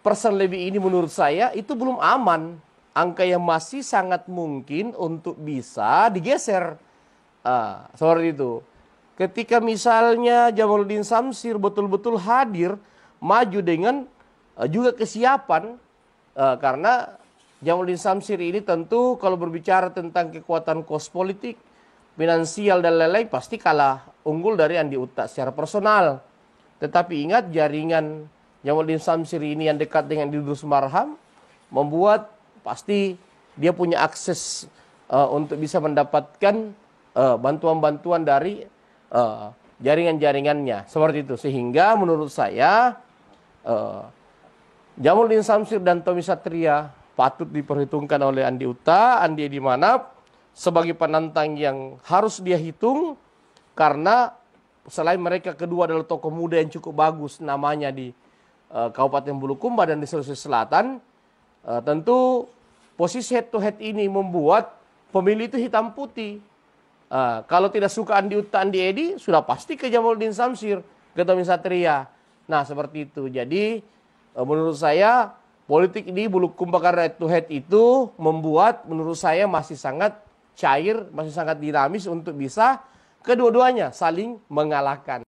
persen lebih ini menurut saya itu belum aman. Angka yang masih sangat mungkin untuk bisa digeser. Uh, ah, sorry itu. Ketika misalnya Jamaluddin Samsir betul-betul hadir, maju dengan uh, juga kesiapan, uh, karena Jamaluddin Samsir ini tentu kalau berbicara tentang kekuatan kos politik, finansial dan lain-lain pasti kalah unggul dari Andi Uta secara personal. Tetapi ingat jaringan Jamaluddin Samsiri ini yang dekat dengan Idrus Marham membuat pasti dia punya akses uh, untuk bisa mendapatkan eh, bantuan-bantuan uh, dari uh, jaringan-jaringannya seperti itu sehingga menurut saya uh, Jamaluddin Samsir dan Tommy Satria patut diperhitungkan oleh Andi Uta, Andi Dimanap sebagai penantang yang harus dia hitung karena selain mereka kedua adalah tokoh muda yang cukup bagus namanya di Eh, Kabupaten Bulukumba dan di Sulawesi Selatan, eh, tentu posisi head to head ini membuat pemilih itu hitam putih. Eh, kalau tidak suka Andi Uta, Andi Edi, sudah pasti ke Jamaluddin Samsir, ke Tommy Satria. Nah seperti itu. Jadi menurut saya politik di Bulukumba karena head to head itu membuat menurut saya masih sangat cair, masih sangat dinamis untuk bisa kedua-duanya saling mengalahkan.